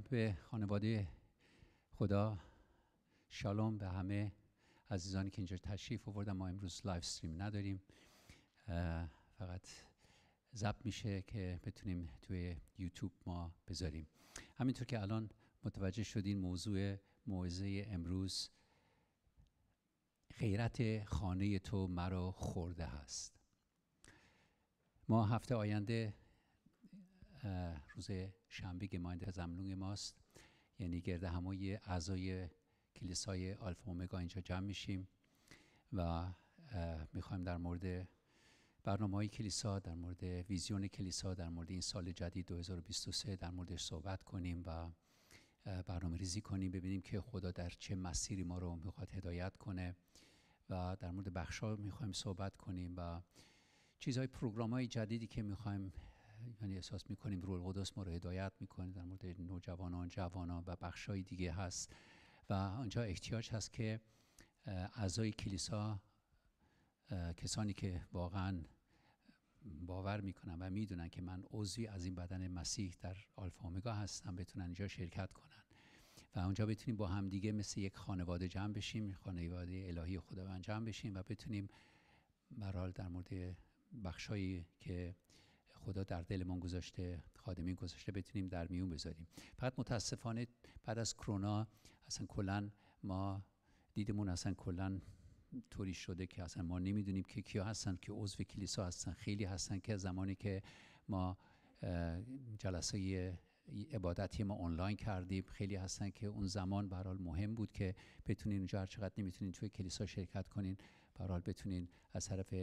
به خانواده خدا شالوم به همه عزیزانی که اینجا تشریف آوردن ما امروز لایف استریم نداریم فقط زب میشه که بتونیم توی یوتیوب ما بذاریم همینطور که الان متوجه شدین موضوع موعظه امروز غیرت خانه تو مرا خورده هست ما هفته آینده روز شنبه که زملون ماست یعنی گرده همه اعضای کلیسای آلفا اومگا اینجا جمع میشیم و میخوایم در مورد برنامه های کلیسا در مورد ویزیون کلیسا در مورد این سال جدید 2023 در موردش صحبت کنیم و برنامه ریزی کنیم ببینیم که خدا در چه مسیری ما رو میخواد هدایت کنه و در مورد بخشا میخوایم صحبت کنیم و چیزهای پروگرام های جدیدی که میخوایم یعنی احساس میکنیم روح القدس ما رو هدایت میکنه در مورد نوجوانان جوانان و بخشای دیگه هست و آنجا احتیاج هست که اعضای کلیسا کسانی که واقعا باور میکنن و میدونن که من عضوی از این بدن مسیح در آلفا اومگا هستم بتونن اینجا شرکت کنن و اونجا بتونیم با هم دیگه مثل یک خانواده جمع بشیم خانواده الهی خداوند جمع بشیم و بتونیم برال در مورد بخشایی که خدا در دلمان گذاشته خادمین گذاشته بتونیم در میون بذاریم فقط متاسفانه بعد از کرونا اصلا کلا ما دیدمون اصلا کلا طوری شده که اصلا ما نمیدونیم که کیا هستن که عضو کلیسا هستن خیلی هستن که زمانی که ما جلسه عبادتی ما آنلاین کردیم خیلی هستن که اون زمان به مهم بود که بتونین اونجا هر چقدر نمیتونین توی کلیسا شرکت کنین به بتونین از طرف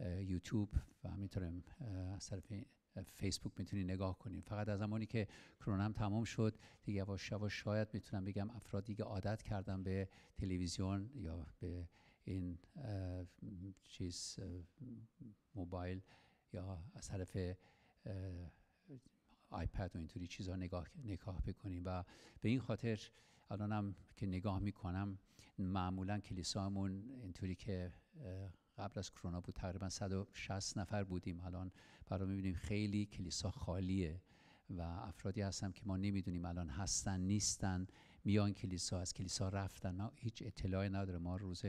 یوتیوب و همینطور از طرف فیسبوک میتونی نگاه کنیم فقط از زمانی که کرونا هم تمام شد دیگه یواش شاید میتونم بگم افراد دیگه عادت کردن به تلویزیون یا به این چیز موبایل یا از طرف آیپد و اینطوری چیزها نگاه نگاه بکنیم و به این خاطر الانم که نگاه میکنم معمولا کلیسامون اینطوری که قبل از کرونا بود تقریبا 160 نفر بودیم الان برای میبینیم خیلی کلیسا خالیه و افرادی هستم که ما نمیدونیم الان هستن نیستن میان کلیسا از کلیسا رفتن ما هیچ اطلاعی نداره ما روز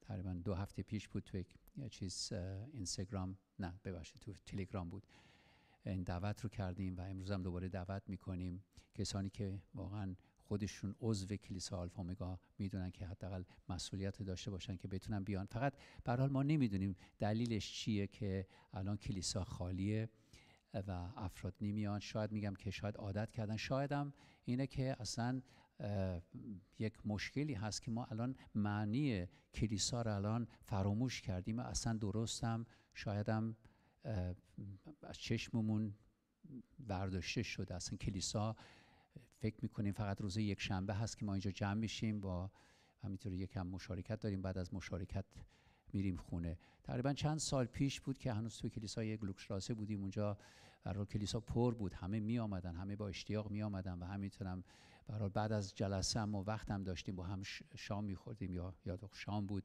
تقریبا دو هفته پیش بود تو چیز اینستاگرام نه ببخشید تو تلگرام بود این دعوت رو کردیم و امروز هم دوباره دعوت میکنیم کسانی که واقعا خودشون عضو کلیسا آلفا اومگا میدونن که حداقل مسئولیت داشته باشن که بتونن بیان فقط به ما نمیدونیم دلیلش چیه که الان کلیسا خالیه و افراد نمیان شاید میگم که شاید عادت کردن شایدم اینه که اصلا یک مشکلی هست که ما الان معنی کلیسا رو الان فراموش کردیم و اصلا درستم شایدم از چشممون برداشته شده اصلا کلیسا فکر میکنیم فقط روز یک شنبه هست که ما اینجا جمع میشیم با همینطور یکم مشارکت داریم بعد از مشارکت میریم خونه تقریبا چند سال پیش بود که هنوز توی کلیسای گلوکشراسه بودیم اونجا برای کلیسا پر بود همه می آمدن همه با اشتیاق می آمدن و هم برای بعد از جلسه هم و وقت هم داشتیم با هم شام می خوردیم یا شام بود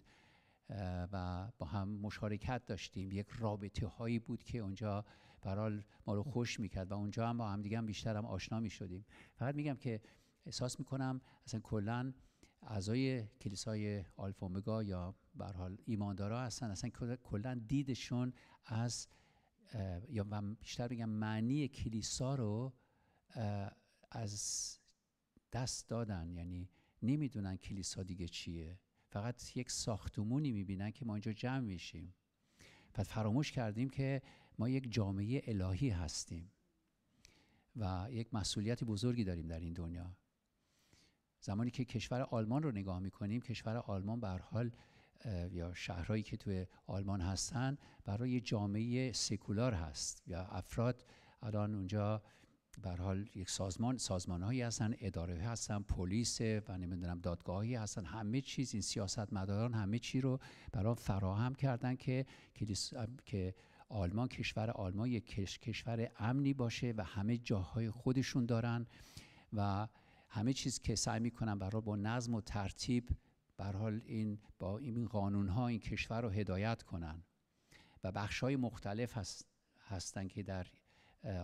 و با هم مشارکت داشتیم یک رابطه هایی بود که اونجا برحال ما رو خوش میکرد و اونجا هم با هم دیگه هم بیشتر هم آشنا میشدیم فقط میگم که احساس میکنم اصلا کلا اعضای کلیسای آلفا یا به حال ایماندارا هستن اصلا کلا دیدشون از یا بیشتر بگم معنی کلیسا رو از دست دادن یعنی نمیدونن کلیسا دیگه چیه فقط یک ساختمونی میبینن که ما اینجا جمع میشیم پس فراموش کردیم که ما یک جامعه الهی هستیم و یک مسئولیت بزرگی داریم در این دنیا زمانی که کشور آلمان رو نگاه میکنیم کشور آلمان به حال یا شهرهایی که توی آلمان هستن برای جامعه سکولار هست یا افراد الان اونجا به حال یک سازمان سازمان هستن اداره هستن پلیس و نمیدونم دادگاهی هستن همه چیز این سیاست مداران همه چی رو برای فراهم کردن که که آلمان کشور آلمان یک کشور امنی باشه و همه جاهای خودشون دارن و همه چیز که سعی میکنن برای با نظم و ترتیب برحال این با این قانون این کشور رو هدایت کنن و بخش های مختلف هستن که در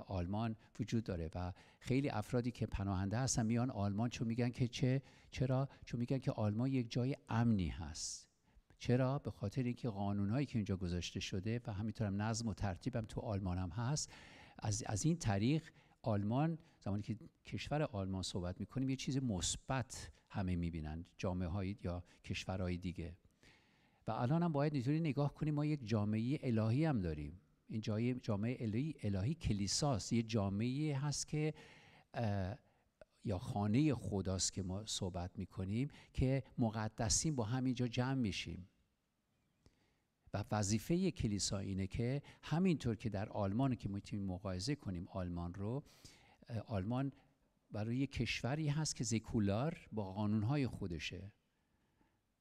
آلمان وجود داره و خیلی افرادی که پناهنده هستن میان آلمان چون میگن که چه چرا چون میگن که آلمان یک جای امنی هست چرا به خاطر اینکه قانونایی که اینجا گذاشته شده و هم نظم و ترتیبم تو آلمان هم هست از, از این طریق آلمان زمانی که کشور آلمان صحبت میکنیم یه چیز مثبت همه میبینن جامعه های یا کشورهای دیگه و الان هم باید اینطوری نگاه کنیم ما یک جامعه الهی هم داریم این جامعه الهی, الهی کلیساست یه جامعه هست که یا خانه خداست که ما صحبت کنیم که مقدسین با همینجا جمع میشیم و وظیفه کلیسا اینه که همینطور که در آلمان که میتونیم مقایسه کنیم آلمان رو آلمان برای کشوری هست که زکولار با قانونهای خودشه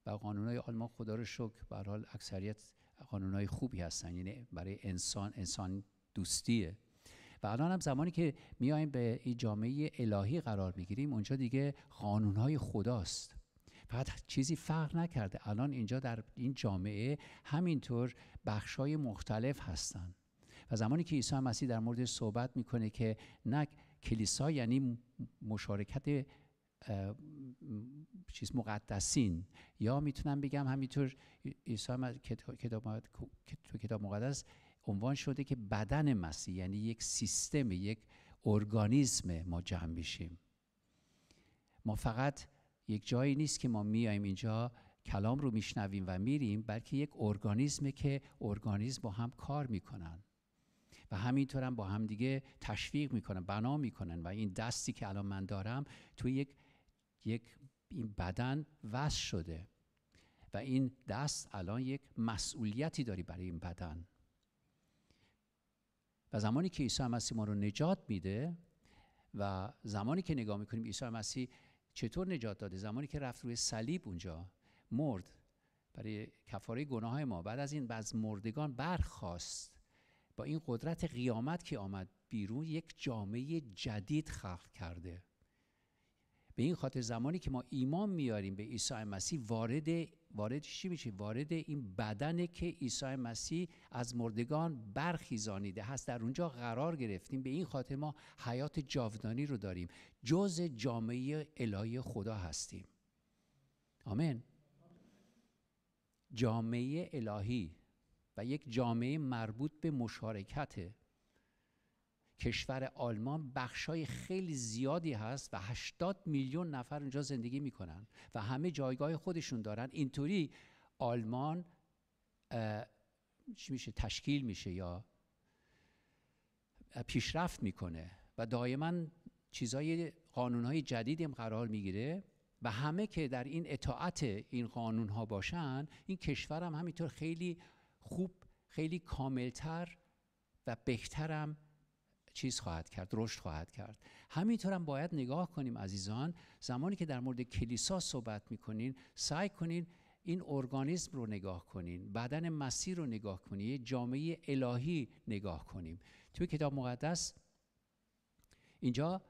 و قانونهای آلمان خدا رو شکر به اکثریت قانونهای خوبی هستن یعنی برای انسان انسان دوستیه الان هم زمانی که میایم به این جامعه الهی قرار میگیریم اونجا دیگه قانونهای خداست فقط چیزی فرق نکرده الان اینجا در این جامعه همینطور بخشای مختلف هستن و زمانی که عیسی مسیح در مورد صحبت میکنه که نه کلیسا یعنی مشارکت چیز مقدسین یا میتونم بگم همینطور عیسی کتاب, کتاب مقدس عنوان شده که بدن مسیح یعنی یک سیستم یک ارگانیزم ما جمع میشیم ما فقط یک جایی نیست که ما میاییم اینجا کلام رو میشنویم و میریم بلکه یک ارگانیزمه که ارگانیزم با هم کار میکنن و همینطور هم با هم دیگه تشویق میکنن بنا میکنن و این دستی که الان من دارم توی یک یک این بدن وصل شده و این دست الان یک مسئولیتی داری برای این بدن و زمانی که عیسی مسیح ما رو نجات میده و زمانی که نگاه میکنیم عیسی مسیح چطور نجات داده زمانی که رفت روی صلیب اونجا مرد برای کفاره گناه های ما بعد از این بعض مردگان برخواست با این قدرت قیامت که آمد بیرون یک جامعه جدید خلق کرده به این خاطر زمانی که ما ایمان میاریم به عیسی مسیح وارد وارد چی میشه؟ وارد این بدنه که عیسی مسیح از مردگان برخیزانیده هست در اونجا قرار گرفتیم به این خاطر ما حیات جاودانی رو داریم جز جامعه الهی خدا هستیم آمین جامعه الهی و یک جامعه مربوط به مشارکته کشور آلمان بخشای خیلی زیادی هست و 80 میلیون نفر اونجا زندگی میکنن و همه جایگاه خودشون دارن اینطوری آلمان چی میشه تشکیل میشه یا پیشرفت میکنه و دائما چیزای قانونهای جدیدی هم قرار میگیره و همه که در این اطاعت این قانونها ها باشن این کشورم هم همینطور خیلی خوب خیلی کاملتر و بهترم چیز خواهد کرد رشد خواهد کرد هم باید نگاه کنیم عزیزان زمانی که در مورد کلیسا صحبت میکنین سعی کنین این ارگانیسم رو نگاه کنین بدن مسیر رو نگاه کنین جامعه الهی نگاه کنیم توی کتاب مقدس اینجا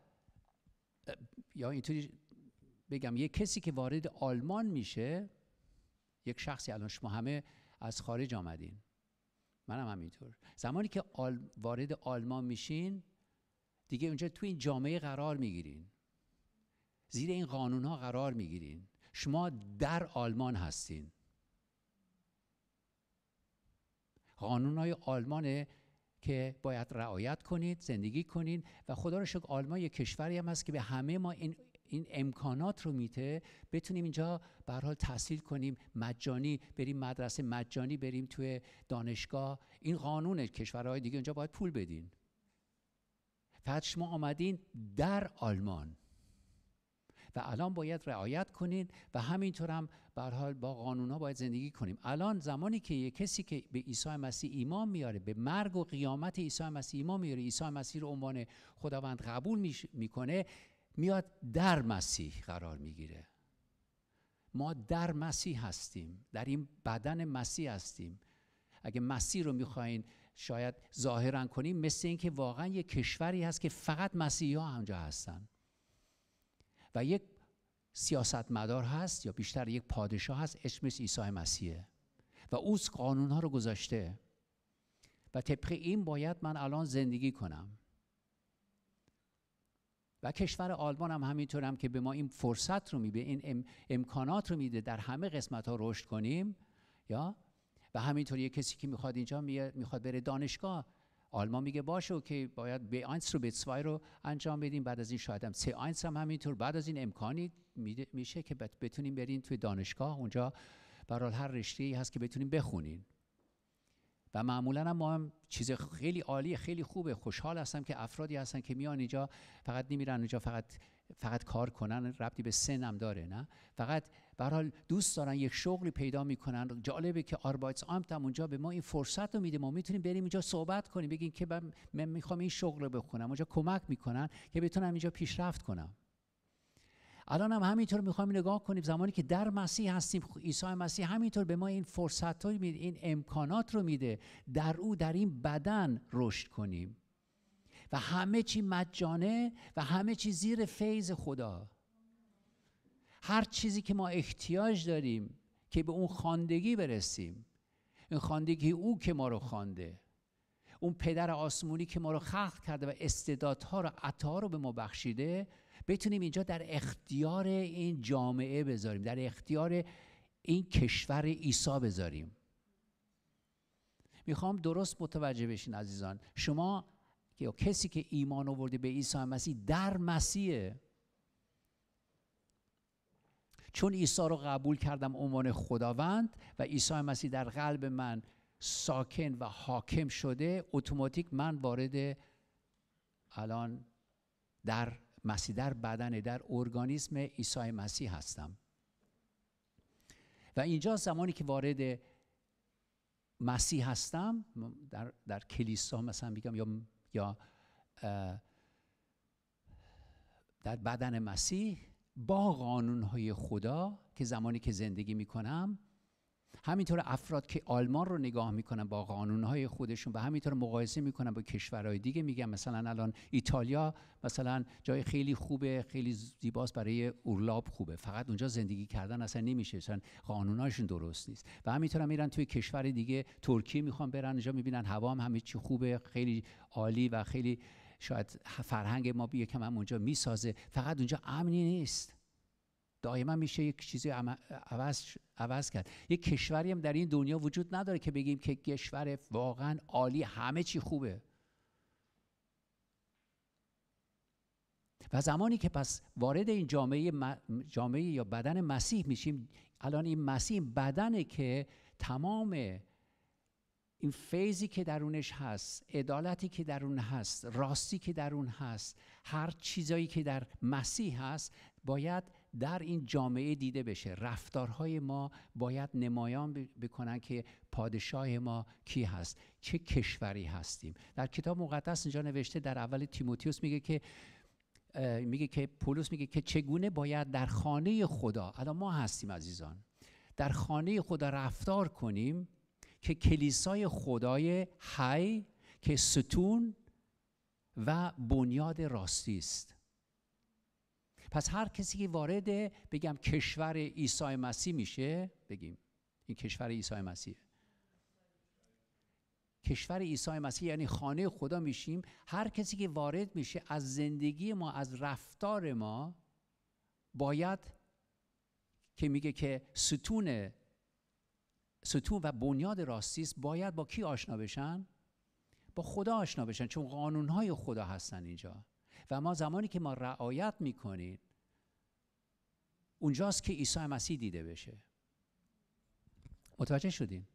یا اینطوری بگم یه کسی که وارد آلمان میشه یک شخصی الان شما همه از خارج آمدین منم همینطور زمانی که وارد آلمان میشین دیگه اونجا تو این جامعه قرار میگیرین زیر این قانون ها قرار میگیرین شما در آلمان هستین قانون های آلمانه که باید رعایت کنید زندگی کنید و خدا رو شکر آلمان یک کشوری هم هست که به همه ما این این امکانات رو میده بتونیم اینجا به حال تحصیل کنیم مجانی بریم مدرسه مجانی بریم توی دانشگاه این قانون کشورهای دیگه اونجا باید پول بدین فقط شما آمدین در آلمان و الان باید رعایت کنین و همینطور هم به حال با قانون ها باید زندگی کنیم الان زمانی که یه کسی که به عیسی مسیح ایمان میاره به مرگ و قیامت عیسی مسیح ایمان میاره عیسی مسیح رو عنوان خداوند قبول میکنه میاد در مسیح قرار میگیره ما در مسیح هستیم در این بدن مسیح هستیم اگه مسیح رو میخواین شاید ظاهرا کنیم مثل اینکه واقعا یک کشوری هست که فقط مسیحی ها همجا هستن و یک سیاستمدار هست یا بیشتر یک پادشاه هست اسمش عیسی مسیحه و اوس قانون ها رو گذاشته و طبق این باید من الان زندگی کنم و کشور آلمان هم همینطور هم که به ما این فرصت رو میده این امکانات رو میده در همه قسمت ها رشد کنیم یا و همینطور یه کسی که میخواد اینجا میخواد بره دانشگاه آلمان میگه باشه که باید به آینس رو به سوای رو انجام بدیم بعد از این شاید هم سه آینس هم همینطور بعد از این امکانی میشه که بتونیم برین توی دانشگاه اونجا برحال هر رشته ای هست که بتونیم بخونیم. و معمولا ما هم چیز خیلی عالیه خیلی خوبه خوشحال هستم که افرادی هستن که میان اینجا فقط نمیرن اینجا فقط فقط کار کنن ربطی به سنم داره نه فقط به حال دوست دارن یک شغلی پیدا میکنن جالبه که آربایتس آمت اونجا به ما این فرصت رو میده ما میتونیم بریم اینجا صحبت کنیم بگیم که من میخوام این شغل رو بخونم اونجا کمک میکنن که بتونم اینجا پیشرفت کنم الان هم همینطور میخوایم نگاه کنیم زمانی که در مسیح هستیم عیسی مسیح همینطور به ما این فرصت میده این امکانات رو میده در او در این بدن رشد کنیم و همه چی مجانه و همه چی زیر فیض خدا هر چیزی که ما احتیاج داریم که به اون خواندگی برسیم این خاندگی او که ما رو خوانده اون پدر آسمونی که ما رو خلق کرده و استعدادها رو عطا رو به ما بخشیده بتونیم اینجا در اختیار این جامعه بذاریم در اختیار این کشور ایسا بذاریم میخوام درست متوجه بشین عزیزان شما یا کسی که ایمان آورده به عیسی مسیح در مسیحه چون عیسی رو قبول کردم عنوان خداوند و عیسی مسیح در قلب من ساکن و حاکم شده اتوماتیک من وارد الان در مسیح در بدن در ارگانیسم عیسی مسیح هستم و اینجا زمانی که وارد مسیح هستم در, در کلیسا مثلا میگم یا, یا در بدن مسیح با قانون های خدا که زمانی که زندگی میکنم، همینطور افراد که آلمان رو نگاه میکنن با قانونهای خودشون و همینطور مقایسه میکنن با کشورهای دیگه میگن مثلا الان ایتالیا مثلا جای خیلی خوبه خیلی زیباست برای اورلاب خوبه فقط اونجا زندگی کردن اصلا نمیشه مثلا قانوناشون درست نیست و همینطور هم میرن توی کشور دیگه ترکیه میخوان برن اونجا میبینن هوا هم همه چی خوبه خیلی عالی و خیلی شاید فرهنگ ما که هم اونجا میسازه فقط اونجا امنی نیست دائما میشه یک چیزی عوض, عوض کرد یک کشوری هم در این دنیا وجود نداره که بگیم که کشور واقعا عالی همه چی خوبه و زمانی که پس وارد این جامعه, جامعه یا بدن مسیح میشیم الان این مسیح بدنه که تمام این فیضی که درونش هست عدالتی که درون هست راستی که درون هست هر چیزایی که در مسیح هست باید در این جامعه دیده بشه رفتارهای ما باید نمایان بکنن که پادشاه ما کی هست چه کشوری هستیم در کتاب مقدس اینجا نوشته در اول تیموتیوس میگه که میگه که پولس میگه که چگونه باید در خانه خدا الان ما هستیم عزیزان در خانه خدا رفتار کنیم که کلیسای خدای حی که ستون و بنیاد راستی است پس هر کسی که وارد بگم کشور عیسی مسیح میشه بگیم این کشور عیسی مسیح کشور عیسی مسیح یعنی خانه خدا میشیم هر کسی که وارد میشه از زندگی ما از رفتار ما باید که میگه که ستون ستون و بنیاد راستی باید با کی آشنا بشن با خدا آشنا بشن چون قانونهای خدا هستن اینجا و ما زمانی که ما رعایت میکنیم اونجاست که عیسی مسیح دیده بشه متوجه شدیم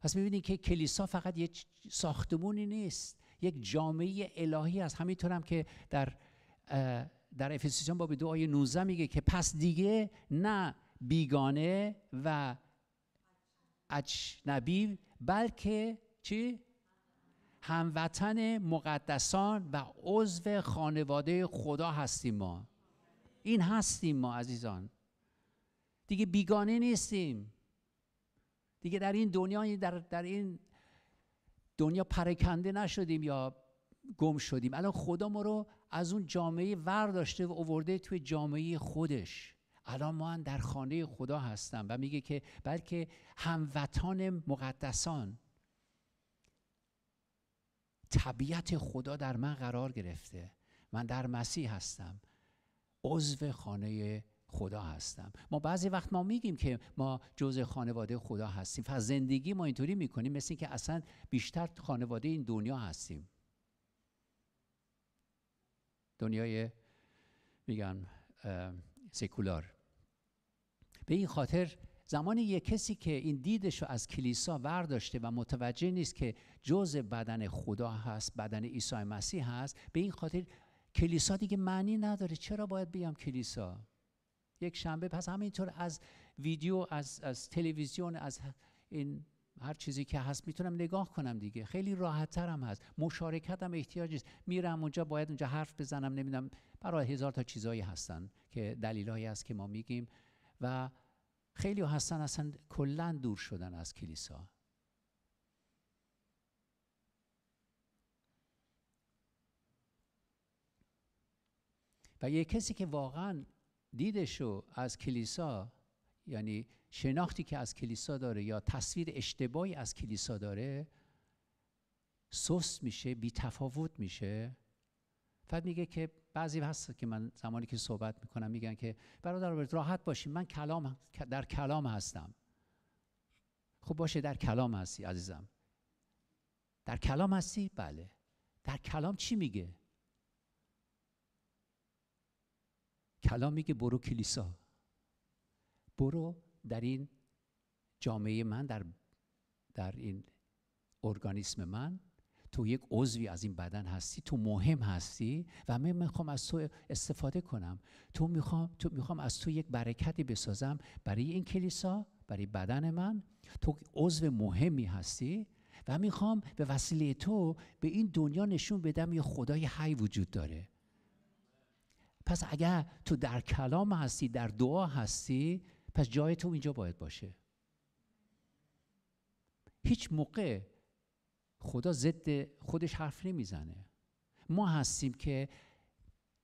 پس میبینید که کلیسا فقط یک ساختمونی نیست یک جامعه الهی است همینطورم هم که در در افسوسیان باب دو آیه 19 میگه که پس دیگه نه بیگانه و اجنبی بلکه چی هموطن مقدسان و عضو خانواده خدا هستیم ما این هستیم ما عزیزان دیگه بیگانه نیستیم دیگه در این دنیا در, در این دنیا پرکنده نشدیم یا گم شدیم الان خدا ما رو از اون جامعه ورداشته و اوورده توی جامعه خودش الان ما هم در خانه خدا هستم و میگه که بلکه هموطن مقدسان طبیعت خدا در من قرار گرفته من در مسیح هستم عضو خانه خدا هستم ما بعضی وقت ما میگیم که ما جزء خانواده خدا هستیم پس زندگی ما اینطوری میکنیم مثل اینکه اصلا بیشتر خانواده این دنیا هستیم دنیای میگن سکولار به این خاطر زمانی یک کسی که این دیدش رو از کلیسا ورداشته و متوجه نیست که جز بدن خدا هست بدن عیسی مسیح هست به این خاطر کلیسا دیگه معنی نداره چرا باید بیام کلیسا یک شنبه پس همینطور از ویدیو از, از تلویزیون از این هر چیزی که هست میتونم نگاه کنم دیگه خیلی راحت ترم هست مشارکتم احتیاج نیست میرم اونجا باید اونجا حرف بزنم نمیدونم برای هزار تا چیزایی هستن که دلیلایی هست که ما میگیم و خیلی هستن اصلا کلا دور شدن از کلیسا و یه کسی که واقعا دیدشو از کلیسا یعنی شناختی که از کلیسا داره یا تصویر اشتباهی از کلیسا داره سست میشه بی تفاوت میشه بعد میگه که بعضی هست که من زمانی که صحبت میکنم میگن که برادر راحت باشین من کلام در کلام هستم خب باشه در کلام هستی عزیزم در کلام هستی بله در کلام چی میگه کلام میگه برو کلیسا برو در این جامعه من در, در این ارگانیسم من تو یک عضوی از این بدن هستی تو مهم هستی و من میخوام از تو استفاده کنم تو میخوام تو میخوام از تو یک برکتی بسازم برای این کلیسا برای بدن من تو عضو مهمی هستی و میخوام به وسیله تو به این دنیا نشون بدم یه خدای حی وجود داره پس اگر تو در کلام هستی در دعا هستی پس جای تو اینجا باید باشه هیچ موقع خدا ضد خودش حرف نمیزنه ما هستیم که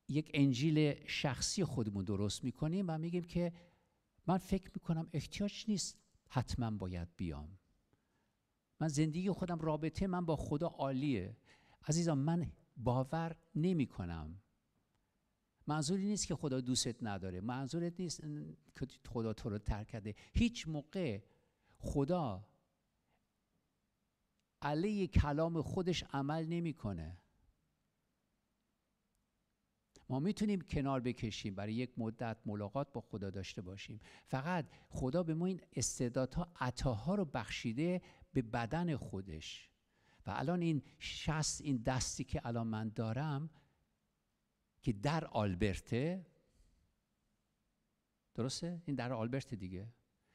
یک انجیل شخصی خودمون درست میکنیم و میگیم که من فکر میکنم احتیاج نیست حتما باید بیام من زندگی خودم رابطه من با خدا عالیه عزیزان من باور نمی کنم منظوری نیست که خدا دوستت نداره منظورت نیست که خدا تو رو ترک کرده هیچ موقع خدا علیه کلام خودش عمل نمیکنه ما میتونیم کنار بکشیم برای یک مدت ملاقات با خدا داشته باشیم فقط خدا به ما این استعدادها عطاها رو بخشیده به بدن خودش و الان این شست این دستی که الان من دارم که در آلبرته درسته؟ این در آلبرته دیگه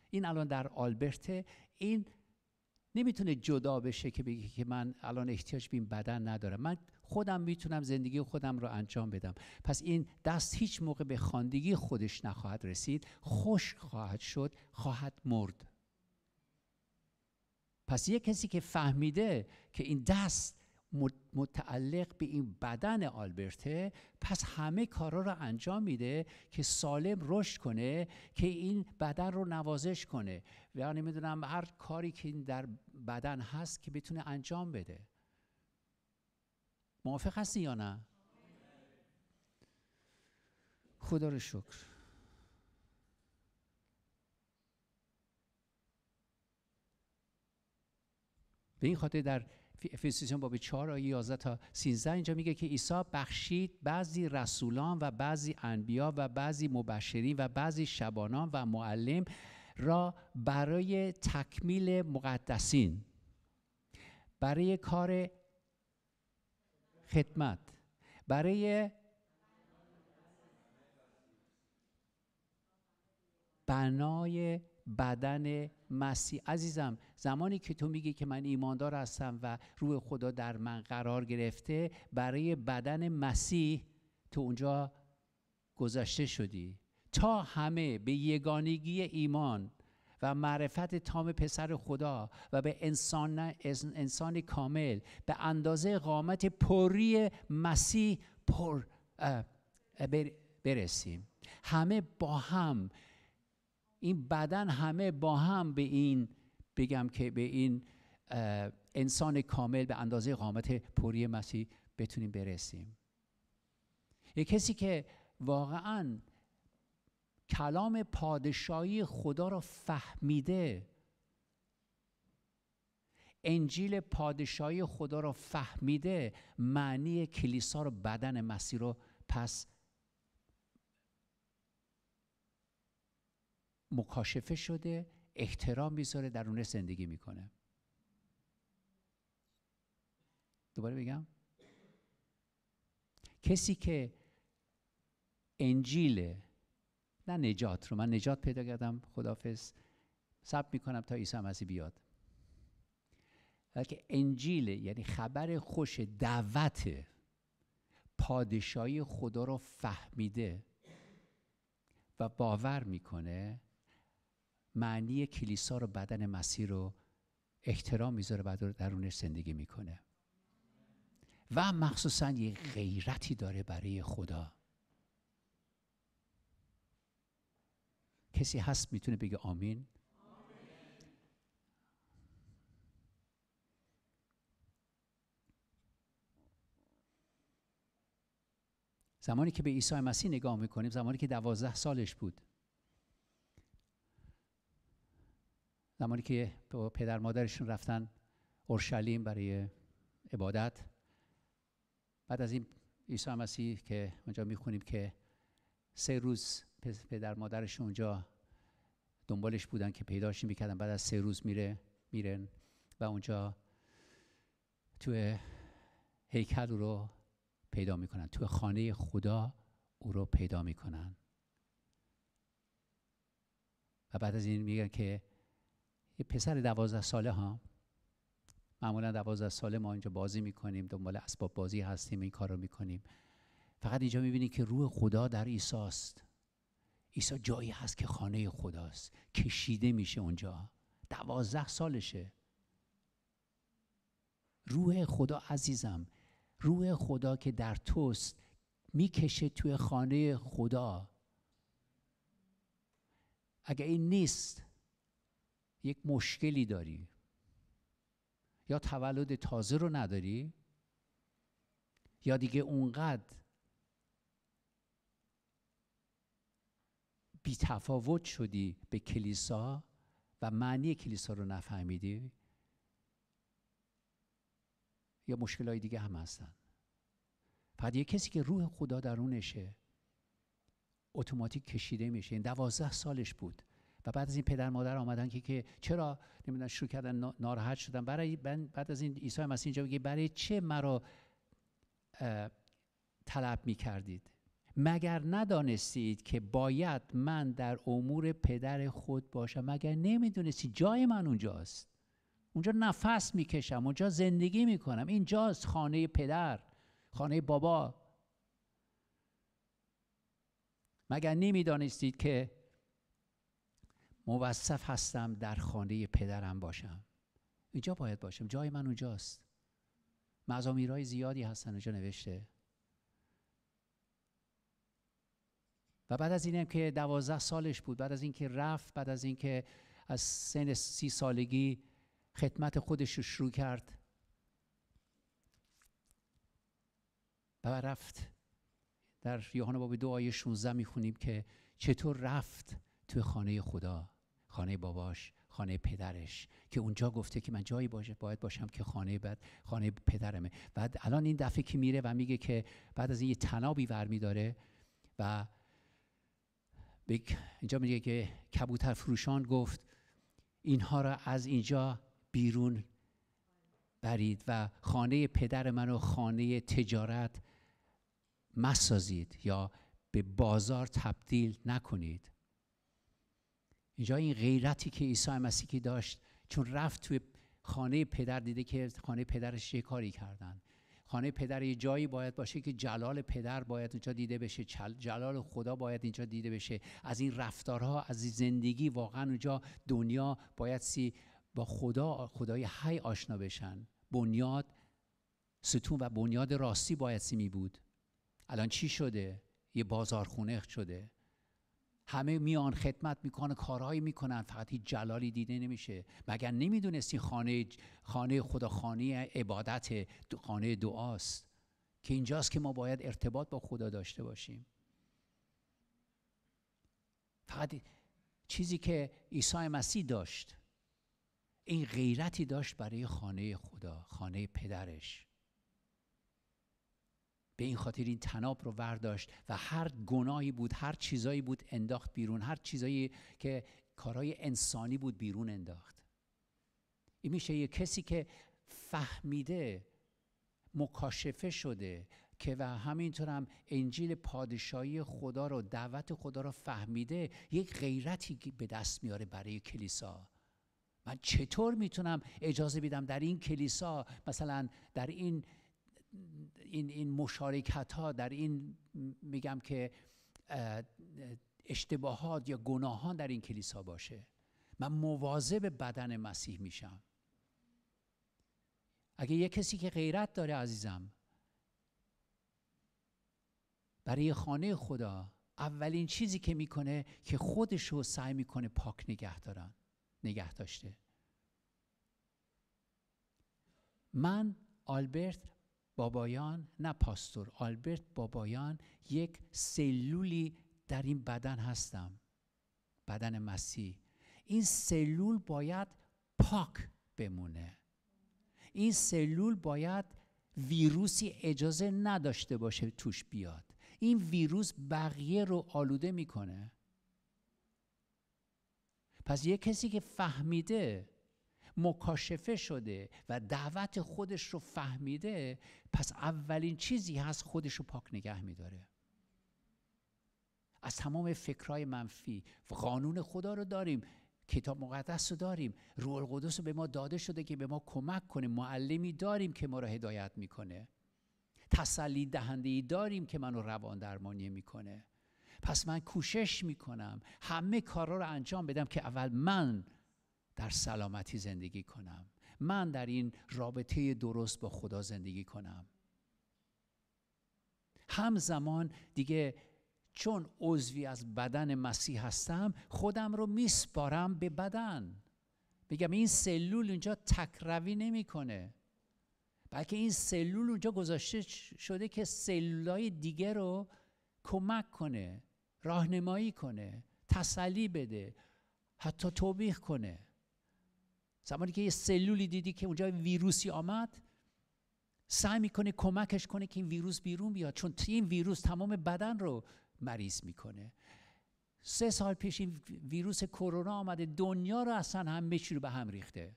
این الان در آلبرته این نمیتونه جدا بشه که بگه که من الان احتیاج به این بدن ندارم من خودم میتونم زندگی خودم رو انجام بدم پس این دست هیچ موقع به خاندگی خودش نخواهد رسید خوش خواهد شد خواهد مرد پس یه کسی که فهمیده که این دست متعلق به این بدن آلبرته پس همه کارا رو انجام میده که سالم رشد کنه که این بدن رو نوازش کنه و یعنی میدونم هر کاری که این در بدن هست که بتونه انجام بده موافق هستی یا نه خدا رو شکر به این خاطر در افسیسیان باب 4 آیه 11 تا 13 اینجا میگه که عیسی بخشید بعضی رسولان و بعضی انبیا و بعضی مبشرین و بعضی شبانان و معلم را برای تکمیل مقدسین برای کار خدمت برای بنای بدن مسیح عزیزم زمانی که تو میگی که من ایماندار هستم و روح خدا در من قرار گرفته برای بدن مسیح تو اونجا گذاشته شدی تا همه به یگانگی ایمان و معرفت تام پسر خدا و به انسان, انسان کامل به اندازه قامت پری مسیح پر برسیم همه با هم این بدن همه با هم به این بگم که به این انسان کامل به اندازه قامت پوری مسیح بتونیم برسیم یه کسی که واقعا کلام پادشاهی خدا را فهمیده انجیل پادشاهی خدا را فهمیده معنی کلیسا رو بدن مسیح رو پس مکاشفه شده احترام میذاره درونه زندگی میکنه دوباره بگم کسی که انجیل نه نجات رو من نجات پیدا کردم خدافز ثبت میکنم تا عیسی مسیح بیاد بلکه انجیل یعنی خبر خوش دعوت پادشاهی خدا رو فهمیده و باور میکنه معنی کلیسا رو بدن مسیح رو احترام میذاره و درونش زندگی میکنه و مخصوصا یه غیرتی داره برای خدا کسی هست میتونه بگه آمین زمانی که به عیسی مسیح نگاه میکنیم زمانی که دوازده سالش بود زمانی که پدر مادرشون رفتن اورشلیم برای عبادت بعد از این عیسی مسیح که اونجا میخونیم که سه روز پدر مادرشون اونجا دنبالش بودن که پیداش میکردن بعد از سه روز میره میرن و اونجا توی هیکل او رو پیدا میکنن توی خانه خدا او رو پیدا میکنن و بعد از این میگن که یه پسر دوازده ساله ها معمولا دوازده ساله ما اینجا بازی میکنیم دنبال اسباب بازی هستیم این کار رو میکنیم فقط اینجا میبینی که روح خدا در ایساست ایسا جایی هست که خانه خداست کشیده میشه اونجا دوازده سالشه روح خدا عزیزم روح خدا که در توست میکشه توی خانه خدا اگه این نیست یک مشکلی داری یا تولد تازه رو نداری یا دیگه اونقدر بی تفاوت شدی به کلیسا و معنی کلیسا رو نفهمیدی یا مشکل های دیگه هم هستن فقط یه کسی که روح خدا درونشه اتوماتیک کشیده میشه این یعنی دوازده سالش بود و بعد از این پدر مادر آمدن که, که چرا نمیدونم شروع کردن ناراحت شدن برای بعد از این عیسی مسیح اینجا میگه برای چه مرا طلب میکردید مگر ندانستید که باید من در امور پدر خود باشم مگر نمیدونستید جای من اونجاست اونجا نفس میکشم اونجا زندگی میکنم اینجاست خانه پدر خانه بابا مگر نمیدانستید که موظف هستم در خانه پدرم باشم اینجا باید باشم جای من اونجاست مزامیرهای زیادی هستن اونجا نوشته و بعد از اینم که دوازده سالش بود بعد از اینکه رفت بعد از اینکه از سن سی سالگی خدمت خودش رو شروع کرد و رفت در یوحنا باب دو آیه 16 میخونیم که چطور رفت توی خانه خدا خانه باباش خانه پدرش که اونجا گفته که من جایی باشه باید باشم که خانه بعد خانه پدرمه بعد الان این دفعه که میره و میگه که بعد از این یه تنابی ور داره و اینجا میگه که کبوتر فروشان گفت اینها را از اینجا بیرون برید و خانه پدر من و خانه تجارت مسازید یا به بازار تبدیل نکنید اینجا این غیرتی که عیسی مسیحی که داشت چون رفت توی خانه پدر دیده که خانه پدرش یه کاری کردن خانه پدر یه جایی باید باشه که جلال پدر باید اونجا دیده بشه جلال خدا باید اینجا دیده بشه از این رفتارها از این زندگی واقعا اونجا دنیا باید سی با خدا خدای حی آشنا بشن بنیاد ستون و بنیاد راستی باید می بود الان چی شده یه بازارخونه شده همه میان خدمت میکنه، کارهایی میکنن فقط هیچ جلالی دیده نمیشه مگر نمیدونستی خانه خانه خدا خانه عبادت خانه دعاست که اینجاست که ما باید ارتباط با خدا داشته باشیم فقط چیزی که عیسی مسیح داشت این غیرتی داشت برای خانه خدا خانه پدرش به این خاطر این تناب رو ورداشت و هر گناهی بود هر چیزایی بود انداخت بیرون هر چیزایی که کارهای انسانی بود بیرون انداخت این میشه یه کسی که فهمیده مکاشفه شده که و همینطور هم انجیل پادشاهی خدا رو دعوت خدا رو فهمیده یک غیرتی به دست میاره برای کلیسا من چطور میتونم اجازه بدم در این کلیسا مثلا در این این, این مشارکت ها در این میگم که اشتباهات یا گناهان در این کلیسا باشه من مواظب بدن مسیح میشم اگه یه کسی که غیرت داره عزیزم برای خانه خدا اولین چیزی که میکنه که خودش رو سعی میکنه پاک نگه دارن نگه داشته من آلبرت بابایان نه پاستور آلبرت بابایان یک سلولی در این بدن هستم بدن مسیح این سلول باید پاک بمونه این سلول باید ویروسی اجازه نداشته باشه توش بیاد این ویروس بقیه رو آلوده میکنه پس یه کسی که فهمیده مکاشفه شده و دعوت خودش رو فهمیده پس اولین چیزی هست خودش رو پاک نگه میداره از تمام فکرهای منفی قانون خدا رو داریم کتاب مقدس رو داریم روح القدس رو به ما داده شده که به ما کمک کنه معلمی داریم که ما رو هدایت میکنه تسلی دهنده ای داریم که منو روان درمانی میکنه پس من کوشش میکنم همه کارا رو انجام بدم که اول من در سلامتی زندگی کنم من در این رابطه درست با خدا زندگی کنم همزمان دیگه چون عضوی از بدن مسیح هستم خودم رو میسپارم به بدن میگم این سلول اینجا تکروی نمیکنه بلکه این سلول اونجا گذاشته شده که سلولای دیگه رو کمک کنه راهنمایی کنه تسلی بده حتی توبیخ کنه زمانی که یه سلولی دیدی که اونجا ویروسی آمد سعی میکنه کمکش کنه که این ویروس بیرون بیاد چون این ویروس تمام بدن رو مریض میکنه سه سال پیش این ویروس کرونا آمده دنیا رو اصلا هم چی رو به هم ریخته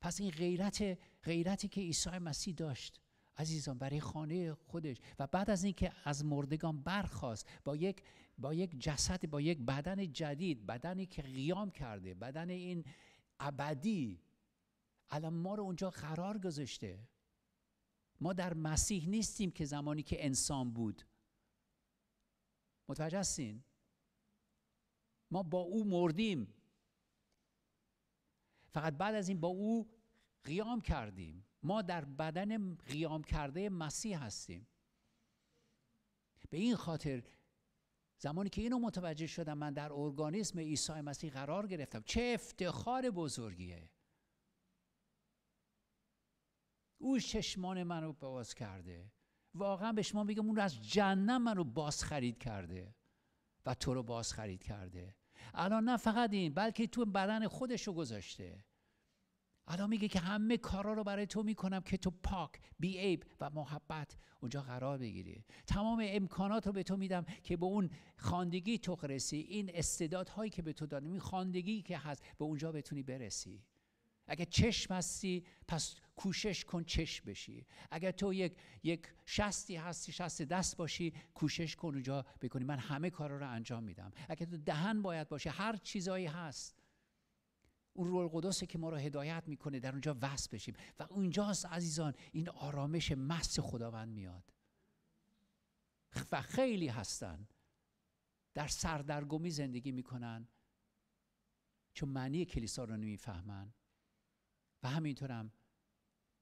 پس این غیرت غیرتی که عیسی مسیح داشت عزیزان برای خانه خودش و بعد از اینکه از مردگان برخواست با یک با یک جسد با یک بدن جدید بدنی که قیام کرده بدن این ابدی الان ما رو اونجا قرار گذاشته ما در مسیح نیستیم که زمانی که انسان بود متوجه هستین ما با او مردیم فقط بعد از این با او قیام کردیم ما در بدن قیام کرده مسیح هستیم به این خاطر زمانی که اینو متوجه شدم من در ارگانیسم عیسی مسیح قرار گرفتم چه افتخار بزرگیه او چشمان من رو باز کرده واقعا به شما میگم اون رو از جهنم من رو باز خرید کرده و تو رو باز خرید کرده الان نه فقط این بلکه تو بدن خودش رو گذاشته الان میگه که همه کارا رو برای تو میکنم که تو پاک بی عیب و محبت اونجا قرار بگیری تمام امکانات رو به تو میدم که به اون خاندگی تو رسی این استعدادهایی که به تو دادم این خواندگی که هست به اونجا بتونی برسی اگر چشم هستی پس کوشش کن چشم بشی اگر تو یک یک شستی هستی شست دست باشی کوشش کن اونجا بکنی من همه کارا رو انجام میدم اگر تو دهن باید باشه هر چیزایی هست اون روح که ما را هدایت میکنه در اونجا وصل بشیم و اونجاست عزیزان این آرامش مست خداوند میاد و خیلی هستن در سردرگمی زندگی میکنن چون معنی کلیسا رو نمیفهمن و همینطورم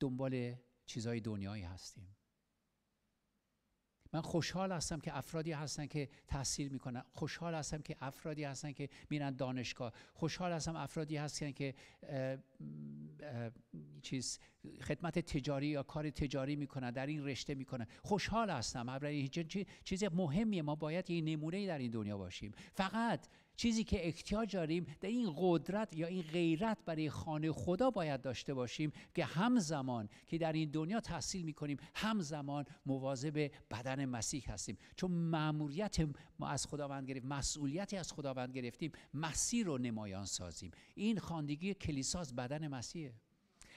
دنبال چیزای دنیایی هستیم من خوشحال هستم که افرادی هستن که تحصیل میکنن خوشحال هستم که افرادی هستن که میرن دانشگاه خوشحال هستم افرادی هستن که چیز خدمت تجاری یا کار تجاری میکنن در این رشته میکنن خوشحال هستم برای چیز مهمیه ما باید یه نمونه در این دنیا باشیم فقط چیزی که احتیاج داریم در این قدرت یا این غیرت برای خانه خدا باید داشته باشیم که همزمان که در این دنیا تحصیل می کنیم همزمان مواظب بدن مسیح هستیم چون مأموریت ما از خداوند گرفت مسئولیتی از خداوند گرفتیم مسیح رو نمایان سازیم این خاندگی کلیساز بدن مسیحه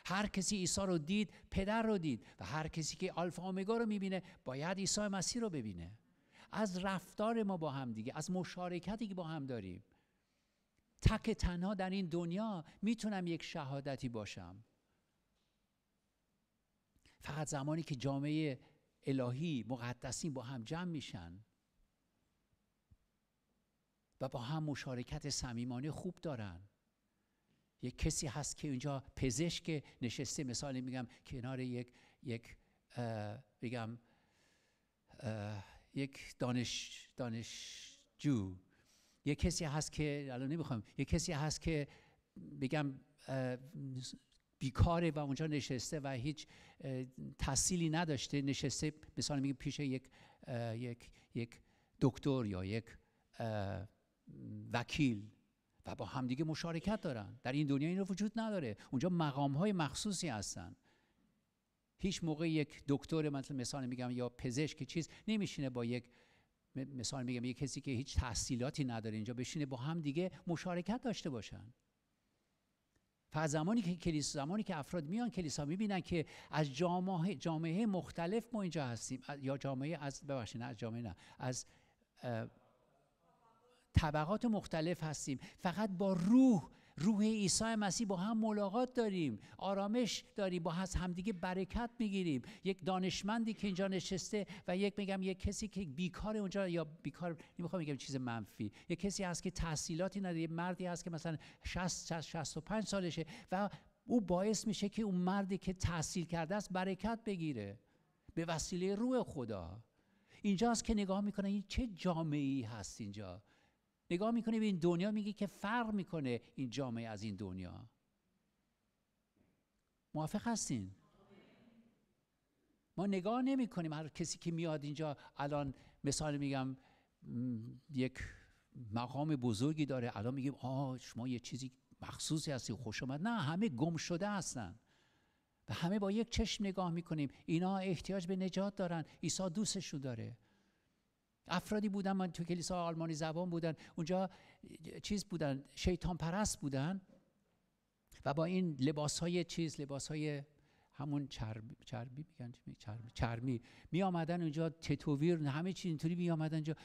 هر کسی عیسی رو دید پدر رو دید و هر کسی که آلفا اومگا رو میبینه باید عیسی مسیح رو ببینه از رفتار ما با هم دیگه از مشارکتی که با هم داریم تک تنها در این دنیا میتونم یک شهادتی باشم فقط زمانی که جامعه الهی مقدسین با هم جمع میشن و با هم مشارکت صمیمانه خوب دارن یک کسی هست که اینجا پزشک نشسته مثال میگم کنار یک یک بگم یک دانش دانشجو یک کسی هست که الان نمیخوام یک کسی هست که بگم بیکاره و اونجا نشسته و هیچ تحصیلی نداشته نشسته مثلا میگه پیش یک یک یک دکتر یا یک وکیل و با همدیگه مشارکت دارن در این دنیا این رو وجود نداره اونجا مقام های مخصوصی هستن هیچ موقع یک دکتر مثلا مثال میگم یا پزشک چیز نمیشینه با یک مثال میگم یک کسی که هیچ تحصیلاتی نداره اینجا بشینه با هم دیگه مشارکت داشته باشن پس زمانی که کلیسا زمانی که افراد میان کلیسا میبینن که از جامعه جامعه مختلف ما اینجا هستیم یا جامعه از ببخشید نه از جامعه نه از طبقات مختلف هستیم فقط با روح روح عیسی مسیح با هم ملاقات داریم آرامش داریم با هست همدیگه برکت میگیریم یک دانشمندی که اینجا نشسته و یک میگم یک کسی که بیکار اونجا یا بیکار نمیخوام بگم چیز منفی یک کسی هست که تحصیلاتی نداره یک مردی هست که مثلا 60 65 سالشه و او باعث میشه که اون مردی که تحصیل کرده است برکت بگیره به وسیله روح خدا اینجاست که نگاه میکنه این چه جامعه ای هست اینجا نگاه میکنی به این دنیا میگی که فرق میکنه این جامعه از این دنیا موافق هستین ما نگاه نمی کنیم هر کسی که میاد اینجا الان مثال میگم یک مقام بزرگی داره الان میگیم آه شما یه چیزی مخصوصی هستی خوش اومد نه همه گم شده هستن و همه با یک چشم نگاه میکنیم اینا احتیاج به نجات دارن عیسی دوستشون داره افرادی بودن من تو کلیسا آلمانی زبان بودن اونجا چیز بودن شیطان پرست بودن و با این لباس های چیز لباس های همون چرمی میگن چرمی می آمدن اونجا تتوویر همه چیز اینطوری می آمدن اونجا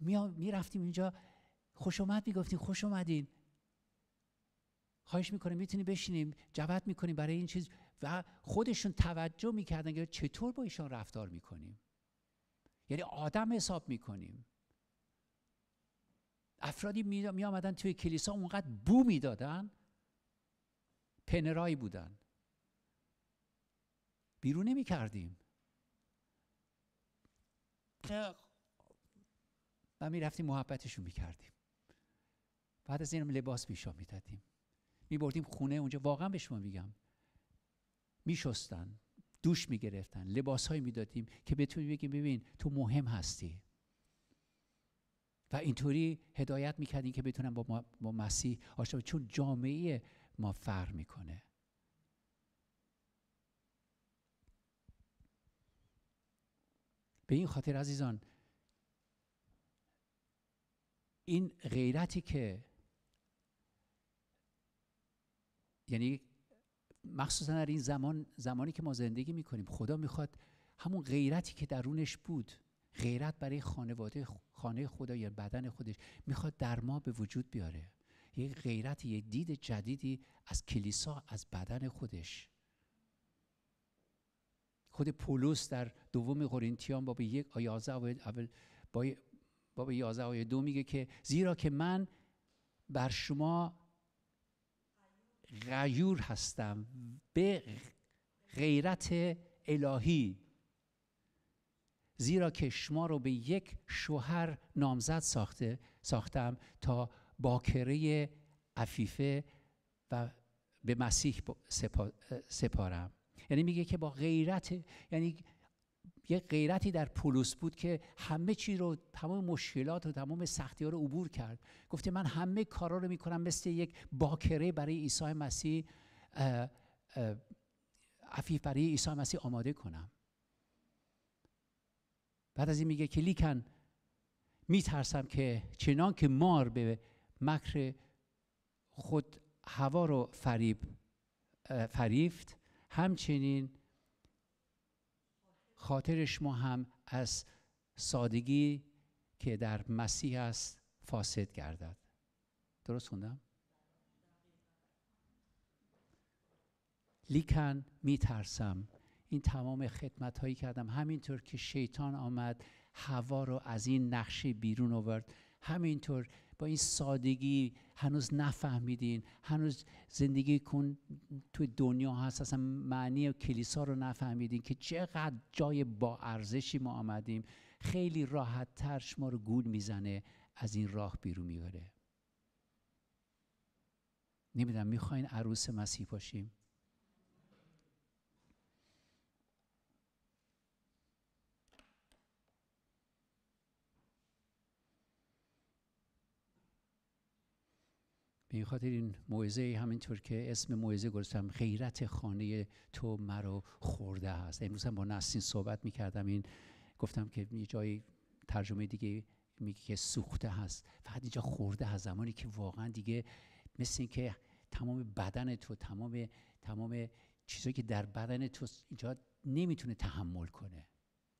می, می رفتیم اینجا خوش اومد می خوش اومدین خواهش میکنه میتونیم بشینیم جوت میکنیم برای این چیز و خودشون توجه میکردن که چطور با ایشان رفتار میکنیم یعنی آدم حساب میکنیم افرادی می آمدن توی کلیسا اونقدر بو میدادن پنرایی بودن بیرون نمی کردیم و می رفتیم محبتشون می کردیم بعد از اینم لباس پیشا می دادیم می بردیم خونه اونجا واقعا به شما میگم می دوش گرفتن، لباس های دادیم که بتونیم بگیم ببین تو مهم هستی و اینطوری هدایت میکردیم که بتونن با, با مسیح آشنا چون جامعه ما فر میکنه به این خاطر عزیزان این غیرتی که یعنی مخصوصا در این زمان زمانی که ما زندگی میکنیم خدا میخواد همون غیرتی که درونش بود غیرت برای خانواده خانه خدا یا بدن خودش میخواد در ما به وجود بیاره یک غیرت یک دید جدیدی از کلیسا از بدن خودش خود پولس در دوم قرنتیان باب یک آیه اول باب یازده آیه دو میگه که زیرا که من بر شما غیور هستم به غیرت الهی زیرا که شما رو به یک شوهر نامزد ساخته ساختم تا باکره عفیفه و به مسیح سپارم یعنی میگه که با غیرت یعنی یه غیرتی در پولس بود که همه چی رو تمام مشکلات و تمام سختی ها رو عبور کرد گفته من همه کارا رو میکنم مثل یک باکره برای عیسی مسیح عفیف برای عیسی مسیح آماده کنم بعد از این میگه که لیکن میترسم که چنان که مار به مکر خود هوا رو فریب فریفت همچنین خاطرش ما هم از سادگی که در مسیح است فاسد گردد درست خوندم؟ لیکن می ترسم این تمام خدمت هایی کردم همینطور که شیطان آمد هوا رو از این نقشه بیرون آورد همینطور این سادگی هنوز نفهمیدین هنوز زندگی کن تو دنیا هست اصلا معنی کلیسا رو نفهمیدین که چقدر جای با ارزشی ما آمدیم خیلی راحت تر شما رو گول میزنه از این راه بیرون میاره نمیدونم میخواین عروس مسیح باشیم این خاطر این موعظه همینطور که اسم موعظه گفتم غیرت خانه تو مرا خورده است امروز هم با نسین صحبت میکردم این گفتم که یه جای ترجمه دیگه میگه که سوخته هست فقط اینجا خورده هست زمانی که واقعا دیگه مثل اینکه تمام بدن تو تمام تمام چیزایی که در بدن تو اینجا نمیتونه تحمل کنه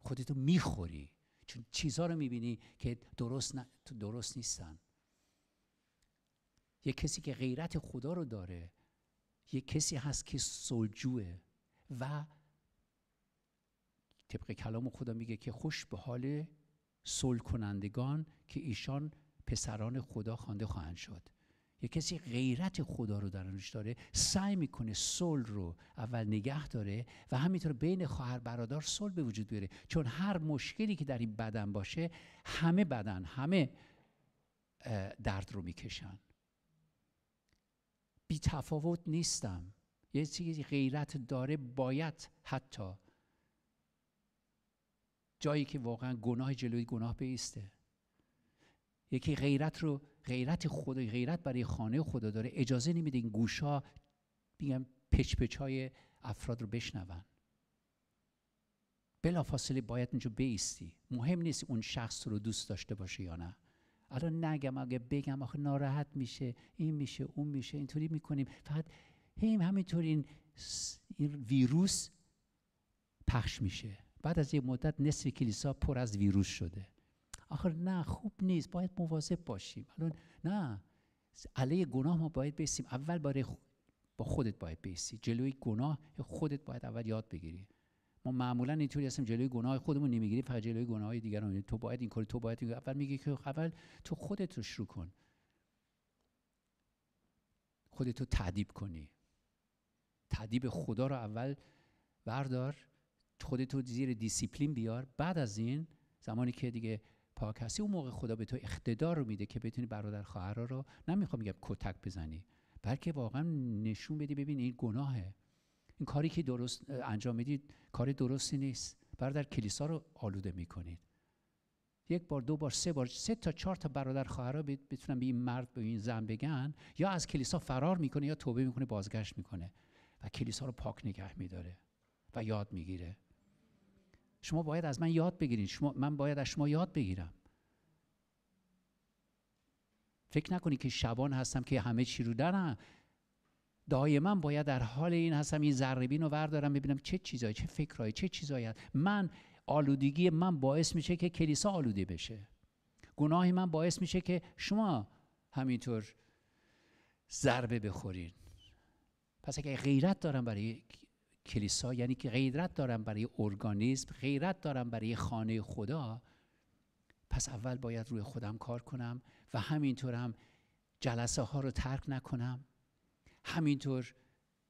خودتو میخوری چون چیزها رو میبینی که درست, درست نیستن یه کسی که غیرت خدا رو داره یه کسی هست که سلجوه و طبق کلام خدا میگه که خوش به حال سل کنندگان که ایشان پسران خدا خوانده خواهند شد یه کسی غیرت خدا رو درانش داره سعی میکنه سل رو اول نگه داره و همینطور بین خواهر برادر سل به وجود بیاره چون هر مشکلی که در این بدن باشه همه بدن همه درد رو میکشن بی تفاوت نیستم یه چیزی غیرت داره باید حتی جایی که واقعا گناه جلوی گناه بیسته یکی غیرت رو غیرت خدا غیرت برای خانه خدا داره اجازه نمیده این گوشا میگم پچپچ های افراد رو بشنون بلافاصله باید اونجا بیستی مهم نیست اون شخص رو دوست داشته باشه یا نه الان نگم اگه بگم آخه ناراحت میشه این میشه اون میشه اینطوری میکنیم فقط هیم همینطور این, این ویروس پخش میشه بعد از یه مدت نصف کلیسا پر از ویروس شده آخر نه خوب نیست باید مواظب باشیم الان نه علیه گناه ما باید بیسیم اول برای با خودت باید بیسی جلوی گناه خودت باید اول یاد بگیری ما معمولا اینطوری هستیم جلوی گناه خودمون نمیگیریم فقط جلوی گناه دیگران یعنی تو باید این کل تو باید اول میگی که اول تو خودت رو شروع کن خودت رو تعدیب کنی تعدیب خدا رو اول بردار خودت رو زیر دیسیپلین بیار بعد از این زمانی که دیگه پاک هستی اون موقع خدا به تو اقتدار رو میده که بتونی برادر خواهر رو نمیخوام میگم کتک بزنی بلکه واقعا نشون بدی ببین این گناهه این کاری که درست انجام میدید کار درستی نیست برادر کلیسا رو آلوده میکنید یک بار دو بار سه بار سه تا چهار تا برادر خواهرها بتونن به این مرد به این زن بگن یا از کلیسا فرار میکنه یا توبه میکنه بازگشت میکنه و کلیسا رو پاک نگه میداره و یاد میگیره شما باید از من یاد بگیرید شما من باید از شما یاد بگیرم فکر نکنید که شبان هستم که همه چی رو دائما باید در حال این هستم این ذره رو وردارم ببینم چه چیزایی چه فکرایی چه چیزایی هست من آلودگی من باعث میشه که کلیسا آلوده بشه گناه من باعث میشه که شما همینطور ضربه بخورین پس اگه غیرت دارم برای کلیسا یعنی که غیرت دارم برای ارگانیزم غیرت دارم برای خانه خدا پس اول باید روی خودم کار کنم و همینطورم جلسه ها رو ترک نکنم همینطور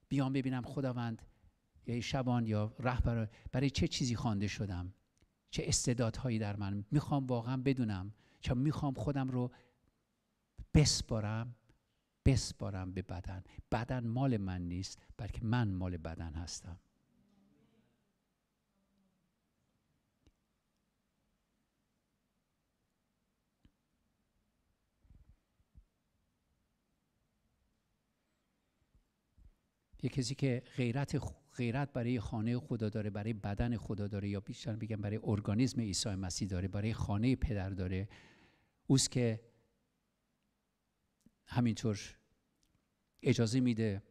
بیام ببینم خداوند یا شبان یا رهبر برای چه چیزی خوانده شدم چه استعدادهایی در من میخوام واقعا بدونم چون میخوام خودم رو بسپارم بسپارم به بدن بدن مال من نیست بلکه من مال بدن هستم یه کسی که غیرت غیرت برای خانه خدا داره برای بدن خدا داره یا بیشتر بگم برای ارگانیزم عیسی مسیح داره برای خانه پدر داره اوست که همینطور اجازه میده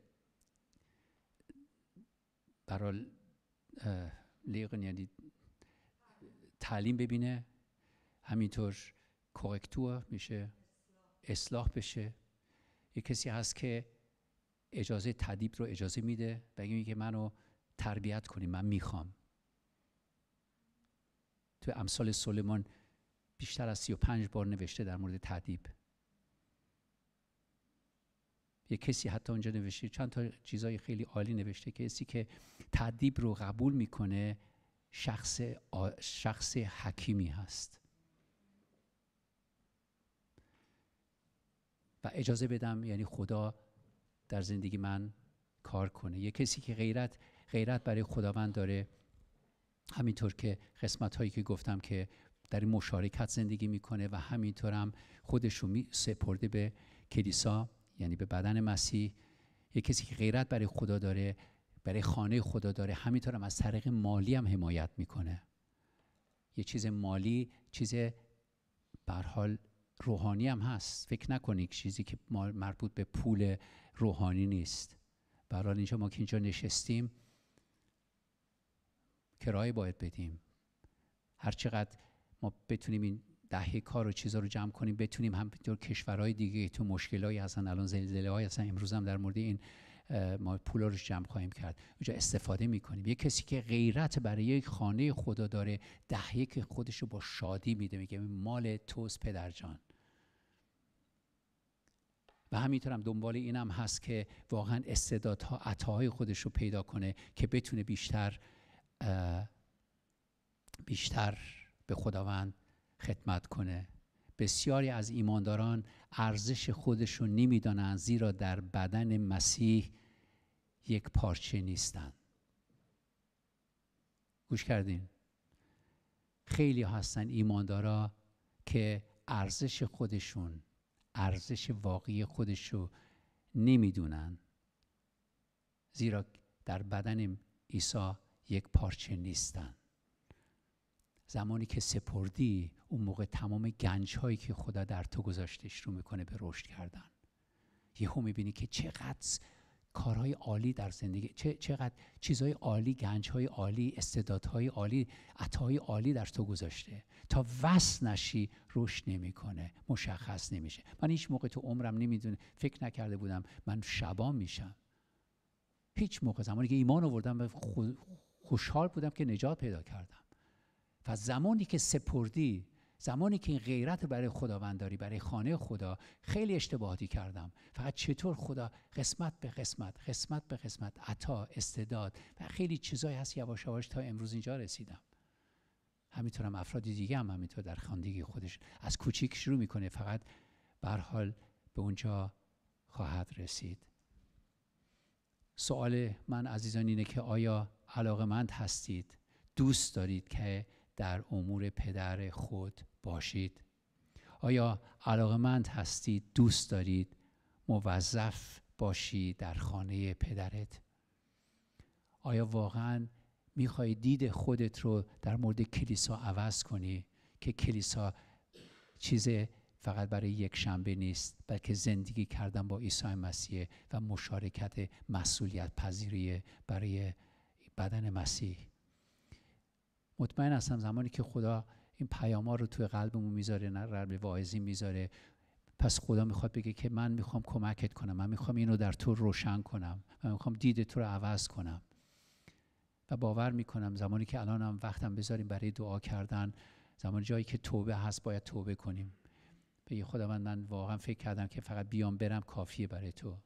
برای لیقن یعنی تعلیم ببینه همینطور کورکتور میشه اصلاح بشه یه کسی هست که اجازه تدیب رو اجازه میده بگیم که منو تربیت کنی من میخوام تو امثال سلیمان بیشتر از 35 بار نوشته در مورد تدیب یه کسی حتی اونجا نوشته چند تا چیزای خیلی عالی نوشته کسی که تدیب رو قبول میکنه شخص, شخص حکیمی هست و اجازه بدم یعنی خدا در زندگی من کار کنه یه کسی که غیرت غیرت برای خداوند داره همینطور که قسمت هایی که گفتم که در این مشارکت زندگی میکنه و همینطور هم خودش رو سپرده به کلیسا یعنی به بدن مسیح یه کسی که غیرت برای خدا داره برای خانه خدا داره همینطور هم از طریق مالی هم حمایت میکنه یه چیز مالی چیز حال روحانی هم هست فکر نکنید چیزی که مربوط به پول روحانی نیست برای اینجا ما که اینجا نشستیم کرایه باید بدیم هر چقدر ما بتونیم این دهه کار و چیزا رو جمع کنیم بتونیم هم کشورهای دیگه تو مشکلایی هستن الان زلزله های هستن امروز هم در مورد این ما پول رو جمع خواهیم کرد اونجا استفاده میکنیم یه کسی که غیرت برای یک خانه خدا داره دهیه که خودش رو با شادی میده میگه مال توست پدر جان و همینطورم دنبال اینم هست که واقعا استعدادها عطاهای خودش رو پیدا کنه که بتونه بیشتر بیشتر به خداوند خدمت کنه بسیاری از ایمانداران ارزش خودشون نمیدانند زیرا در بدن مسیح یک پارچه نیستند گوش کردین خیلی هستن ایماندارا که ارزش خودشون ارزش واقعی خودش رو نمیدونن زیرا در بدن عیسی یک پارچه نیستن زمانی که سپردی اون موقع تمام گنج هایی که خدا در تو گذاشته شروع میکنه به رشد کردن یهو میبینی که چقدر کارهای عالی در زندگی چه، چقدر چیزهای عالی گنجهای عالی استعدادهای عالی عطاهای عالی در تو گذاشته تا وس نشی رشد نمیکنه مشخص نمیشه من هیچ موقع تو عمرم نمیدونه فکر نکرده بودم من شبان میشم هیچ موقع زمانی که ایمان آوردم خوشحال بودم که نجات پیدا کردم و زمانی که سپردی زمانی که این غیرت برای خداوند داری برای خانه خدا خیلی اشتباهاتی کردم فقط چطور خدا قسمت به قسمت قسمت به قسمت عطا استعداد و خیلی چیزایی هست یواش یواش تا امروز اینجا رسیدم همینطورم افراد افرادی دیگه هم همینطور در خاندگی خودش از کوچیک شروع میکنه فقط به حال به اونجا خواهد رسید سوال من عزیزان اینه که آیا علاقمند هستید دوست دارید که در امور پدر خود باشید آیا علاقمند هستید دوست دارید موظف باشی در خانه پدرت آیا واقعا میخوای دید خودت رو در مورد کلیسا عوض کنی که کلیسا چیز فقط برای یک شنبه نیست بلکه زندگی کردن با عیسی مسیح و مشارکت مسئولیت پذیری برای بدن مسیح مطمئن هستم زمانی که خدا این پیاما رو توی قلبمون میذاره نه قلب واعظی میذاره پس خدا میخواد بگه که من میخوام کمکت کنم من میخوام اینو در تو روشن کنم من میخوام دید تو رو عوض کنم و باور میکنم زمانی که الان هم وقتم بذاریم برای دعا کردن زمان جایی که توبه هست باید توبه کنیم به خدا من, من واقعا فکر کردم که فقط بیام برم کافیه برای تو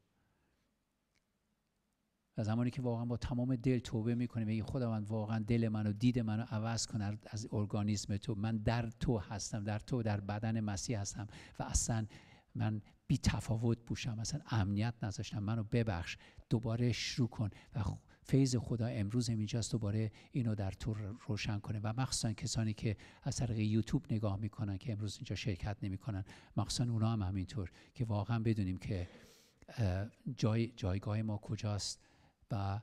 زمانی که واقعا با تمام دل توبه میکنه میگی خداوند واقعا دل منو دید منو عوض کن از ارگانیسم تو من در تو هستم در تو در بدن مسیح هستم و اصلا من بی تفاوت بوشم اصلا امنیت نذاشتم منو ببخش دوباره شروع کن و فیض خدا امروز اینجاست دوباره اینو در تو روشن کنه و مخصوصا کسانی که از طریق یوتیوب نگاه میکنن که امروز اینجا شرکت نمیکنن مخصوصا اونا هم همینطور که واقعا بدونیم که جای جایگاه ما کجاست و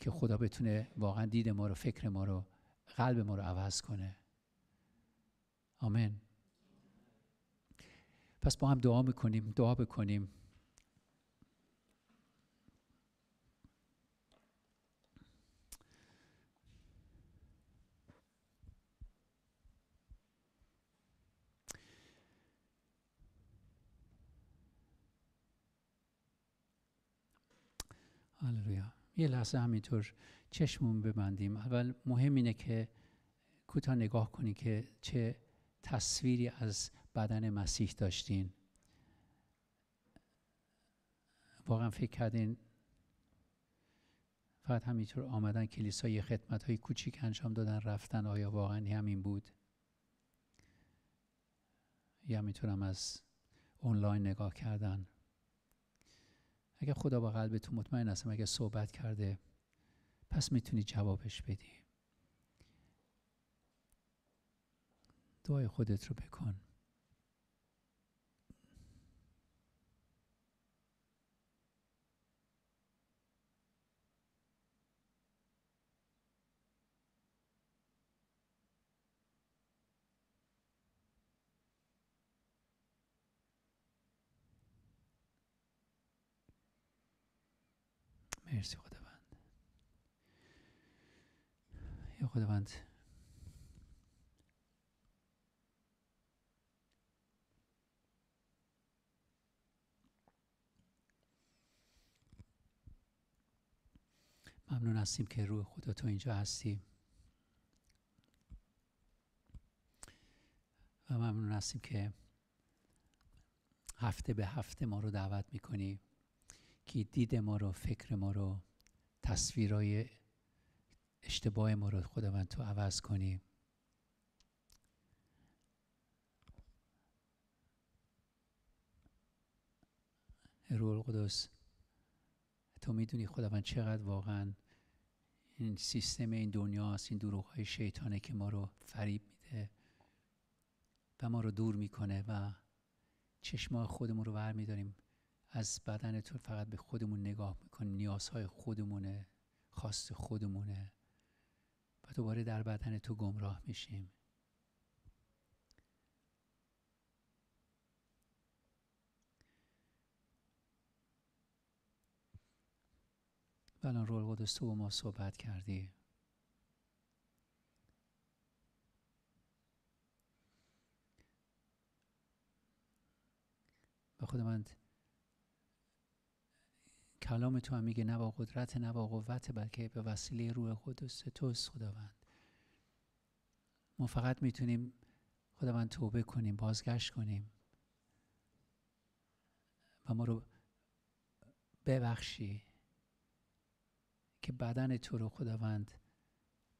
که خدا بتونه واقعا دید ما رو فکر ما رو قلب ما رو عوض کنه آمین پس با هم دعا میکنیم دعا بکنیم یه لحظه همینطور چشمون ببندیم اول مهم اینه که کوتاه نگاه کنی که چه تصویری از بدن مسیح داشتین واقعا فکر کردین فقط همینطور آمدن کلیسای خدمت های کوچیک انجام دادن رفتن آیا واقعا همین بود یا میتونم از اونلاین نگاه کردن اگر خدا با قلب تو مطمئن هستم اگر صحبت کرده پس میتونی جوابش بدی دعای خودت رو بکن خداوند خداوند ممنون هستیم که روح خدا تو اینجا هستی و ممنون هستیم که هفته به هفته ما رو دعوت میکنی که دید ما رو فکر ما رو تصویرای اشتباه ما رو خداوند تو عوض کنی روح القدس تو میدونی خداوند چقدر واقعا این سیستم این دنیاست این دروغ های شیطانه که ما رو فریب میده و ما رو دور میکنه و چشمای خودمون رو برمیداریم از بدن تو فقط به خودمون نگاه میکنیم نیازهای خودمونه خواست خودمونه و دوباره در بدن تو گمراه میشیم و الان رول قدس تو با ما صحبت کردی و خود کلام تو هم میگه نه با قدرت نه با قوت بلکه به وسیله روح قدس توست خداوند ما فقط میتونیم خداوند توبه کنیم بازگشت کنیم و ما رو ببخشی که بدن تو رو خداوند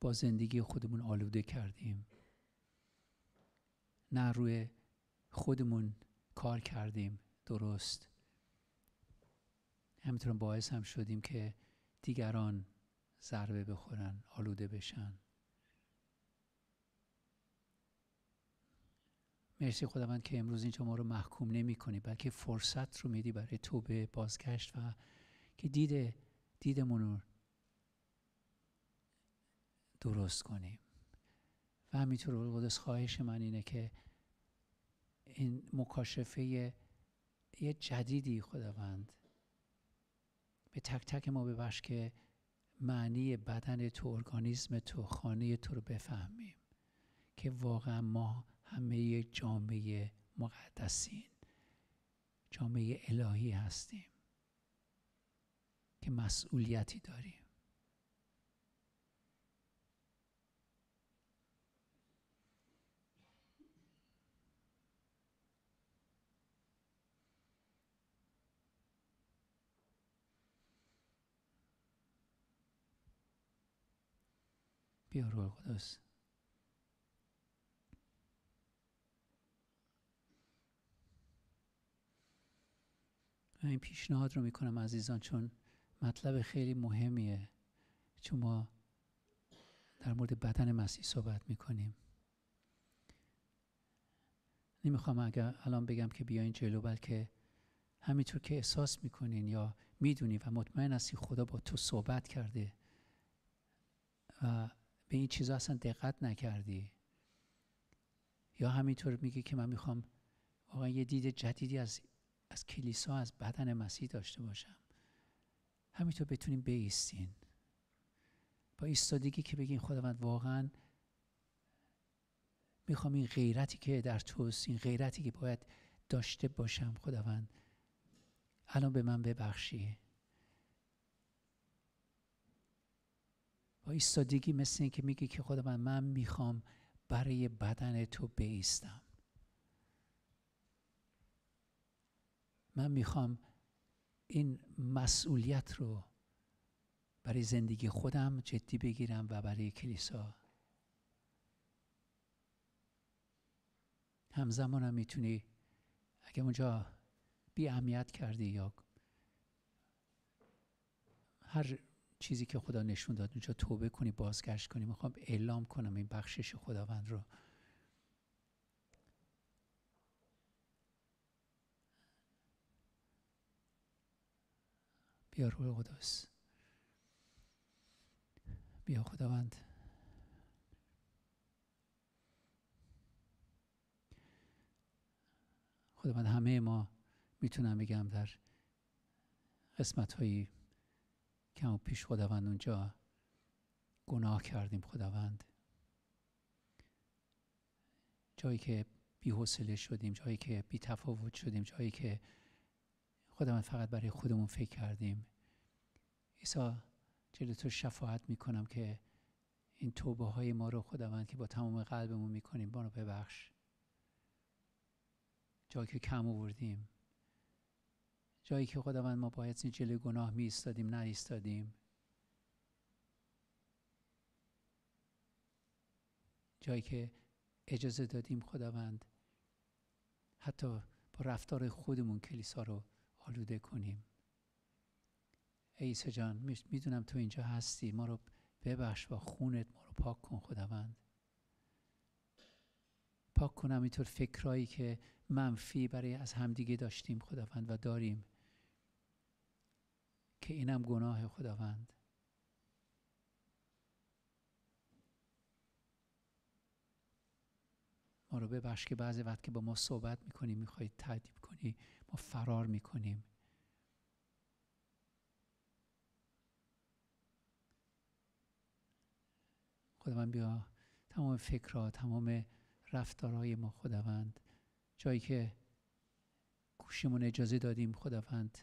با زندگی خودمون آلوده کردیم نه روی خودمون کار کردیم درست همینطور باعث هم شدیم که دیگران ضربه بخورن آلوده بشن مرسی خداوند که امروز اینجا ما رو محکوم نمی کنی بلکه فرصت رو میدی برای توبه بازگشت و که دید دیدمون رو درست کنیم و همینطور قدس خواهش من اینه که این مکاشفه یه جدیدی خداوند به تک تک ما ببخش که معنی بدن تو ارگانیزم تو خانه تو رو بفهمیم که واقعا ما همه جامعه مقدسین جامعه الهی هستیم که مسئولیتی داریم بیا روح این پیشنهاد رو میکنم عزیزان چون مطلب خیلی مهمیه چون ما در مورد بدن مسیح صحبت میکنیم نمیخوام اگر الان بگم که بیاین جلو بلکه همینطور که احساس میکنین یا میدونی و مطمئن هستی خدا با تو صحبت کرده به این چیزا اصلا دقت نکردی یا همینطور میگه که من میخوام واقعا یه دید جدیدی از از کلیسا از بدن مسیح داشته باشم همینطور بتونیم بیستین با ایستادگی که بگین خداوند واقعا میخوام این غیرتی که در توست این غیرتی که باید داشته باشم خداوند الان به من ببخشیه. با ایستادگی مثل این که میگه که خدا من, من میخوام برای بدن تو بیستم من میخوام این مسئولیت رو برای زندگی خودم جدی بگیرم و برای کلیسا همزمان هم میتونی اگه اونجا بی اهمیت کردی یا هر چیزی که خدا نشون داد اونجا توبه کنی بازگشت کنی میخوام اعلام کنم این بخشش خداوند رو بیا روح قدس بیا خداوند خداوند همه ما میتونم بگم در قسمت هایی کم پیش خداوند اونجا گناه کردیم خداوند جایی که بیحوصله شدیم جایی که بی تفاوت شدیم جایی که خداوند فقط برای خودمون فکر کردیم عیسی جلو تو شفاعت میکنم که این توبه های ما رو خداوند که با تمام قلبمون میکنیم بانو ببخش جایی که کم آوردیم جایی که خداوند ما باید جلوی گناه می ایستادیم نایستادیم جایی که اجازه دادیم خداوند حتی با رفتار خودمون کلیسا رو آلوده کنیم ای عیسی جان میدونم تو اینجا هستی ما رو ببخش با خونت ما رو پاک کن خداوند پاک کنم اینطور فکرایی که منفی برای از همدیگه داشتیم خداوند و داریم که اینم گناه خداوند ما رو ببخش که بعضی وقت که با ما صحبت میکنی میخوای تعدیب کنی ما فرار میکنیم خداوند بیا تمام فکرها تمام رفتارهای ما خداوند جایی که گوشمون اجازه دادیم خداوند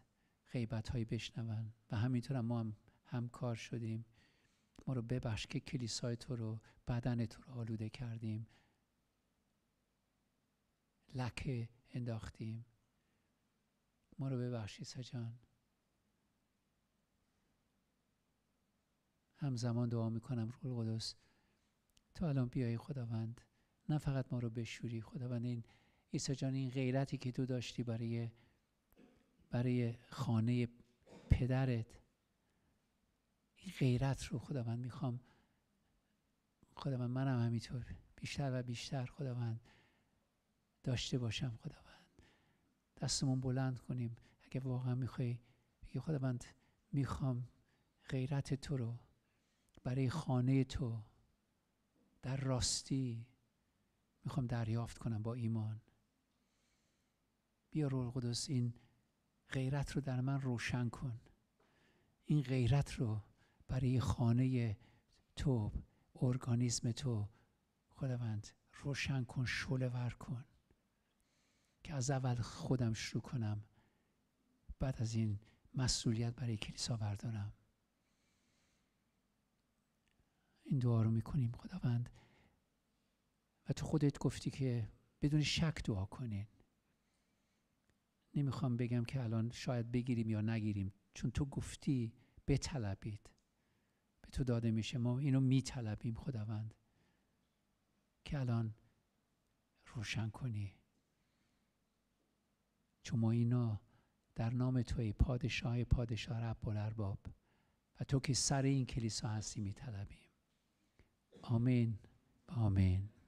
غیبت هایی بشنون و همینطور ما هم همکار شدیم ما رو ببخش که کلیسای تو رو بدن تو رو آلوده کردیم لکه انداختیم ما رو ببخشی سجان همزمان دعا میکنم روح القدس تو الان بیای خداوند نه فقط ما رو بشوری خداوند این عیسی جان این غیرتی که تو داشتی برای برای خانه پدرت این غیرت رو خداوند میخوام خداوند منم همینطور بیشتر و بیشتر خداوند داشته باشم خداوند دستمون بلند کنیم اگه واقعا میخوای بگی خداوند میخوام غیرت تو رو برای خانه تو در راستی میخوام دریافت کنم با ایمان بیا رول قدس این غیرت رو در من روشن کن این غیرت رو برای خانه تو ارگانیزم تو خداوند روشن کن شعله ور کن که از اول خودم شروع کنم بعد از این مسئولیت برای کلیسا بردارم این دعا رو میکنیم خداوند و تو خودت گفتی که بدون شک دعا کنین نمیخوام بگم که الان شاید بگیریم یا نگیریم چون تو گفتی بطلبید به تو داده میشه ما اینو میطلبیم خداوند که الان روشن کنی چون ما اینا در نام توی پادشاه پادشاه رب الارباب و تو که سر این کلیسا هستی میطلبیم آمین آمین